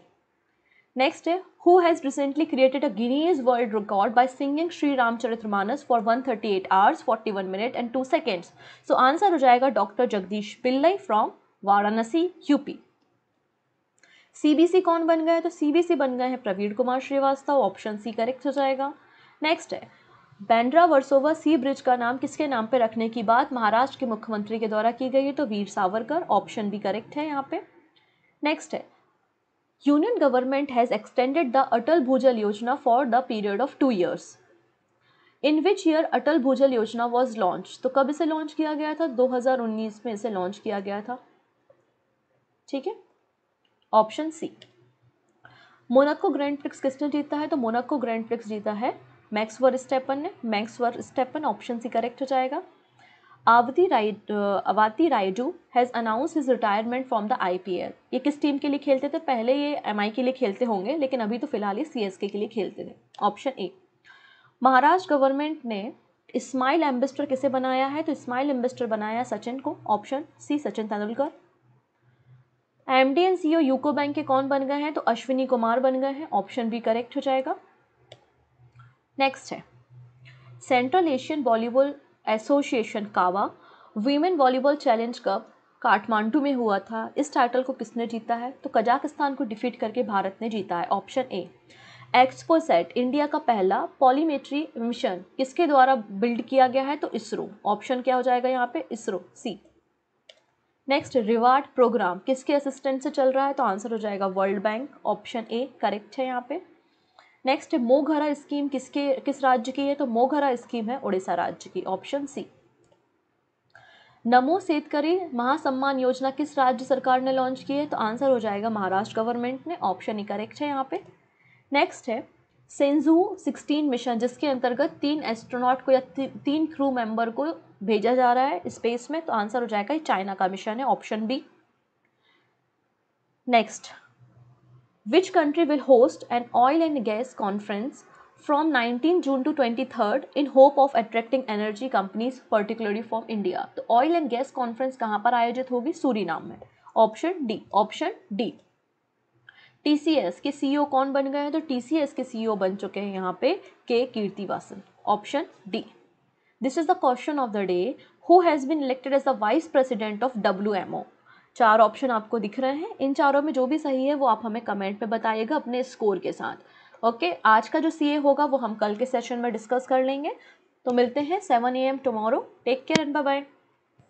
next Next, who has recently created a Guinness World Record Manas for one thirty eight 138 forty one minute and two seconds so answer हो जाएगा doctor Jagdish Pillai from Varanasi UP CBC कौन बन गए तो सीबीसी बन गए हैं Praveen Kumar Srivastava option C correct हो जाएगा नेक्स्ट है बैंड्रा वर्सोवा सी ब्रिज का नाम किसके नाम पर रखने की बात महाराष्ट्र के मुख्यमंत्री के द्वारा की गई है तो वीर सावरकर ऑप्शन भी करेक्ट है यहाँ पे नेक्स्ट है union government has extended the Atal Bhujal Yojana for the period of two years in which year Atal Bhujal Yojana was launch तो कब इसे लॉन्च किया गया था 2019 में इसे लॉन्च किया गया था ठीक है option C Monaco grand prix किसने जीता है तो मोनाको ग्रैंड प्रिक्स जीता है मैक्सवर स्टेपन ने मैक्सवर स्टेपन ऑप्शन सी करेक्ट हो जाएगा आवती राइड आवाती Rayudu has announce his retirement from the L ये किस टीम के लिए खेलते थे पहले ये आई के लिए खेलते होंगे लेकिन अभी तो फिलहाल ये एस के लिए खेलते थे ऑप्शन ए महाराष्ट्र गवर्नमेंट ने इस्माइल एम्बेस्टर किसे बनाया है तो इस्माइल एम्बेस्टर बनाया सचिन को option C Sachin Tendulkar M D N C O UCO bank के कौन बन गए हैं तो अश्विनी कुमार बन गए हैं ऑप्शन बी करेक्ट हो जाएगा नेक्स्ट है central Asian volleyball association CAVA women volleyball challenge cup Kathmandu में हुआ था इस टाइटल को किसने जीता है तो कजाकिस्तान को डिफीट करके भारत ने जीता है ऑप्शन ए एक्सपोसेट इंडिया का पहला पॉलीमेट्री मिशन किसके द्वारा बिल्ड किया गया है तो इसरो ऑप्शन क्या हो जाएगा यहाँ पे ISRO C next reward program किसके असिस्टेंट से चल रहा है तो आंसर हो जाएगा world bank option A correct है यहाँ पे नेक्स्ट मोघरा स्कीम किसके किस राज्य की है तो मोघरा स्कीम है उड़ीसा राज्य की ऑप्शन सी नमो सेतकरी महासम्मान योजना किस राज्य सरकार ने लॉन्च की है तो आंसर हो जाएगा महाराष्ट्र गवर्नमेंट ने ऑप्शन ही करेक्ट है यहाँ पे नेक्स्ट है सेंजू 16 मिशन जिसके अंतर्गत तीन एस्ट्रोनॉट को या ती, तीन क्रू मेंबर को भेजा जा रहा है स्पेस में तो आंसर हो जाएगा चाइना का मिशन है option B next which country will host an oil and gas conference from 19 June to 23rd in hope of attracting energy companies particularly from India. तो ऑयल एंड गैस कॉन्फ्रेंस कहाँ पर आयोजित होगी Suriname में option D option D TCS के CEO e कौन बन गए हैं तो टीसीएस के सीईओ e बन चुके हैं यहाँ पे के Keerthivasan option D this is the question of the day who has been elected as the vice president of W चार ऑप्शन आपको दिख रहे हैं इन चारों में जो भी सही है वो आप हमें कमेंट में बताइएगा अपने स्कोर के साथ ओके आज का जो सी होगा वो हम कल के सेशन में डिस्कस कर लेंगे तो मिलते हैं seven A M tomorrow take care and bye bye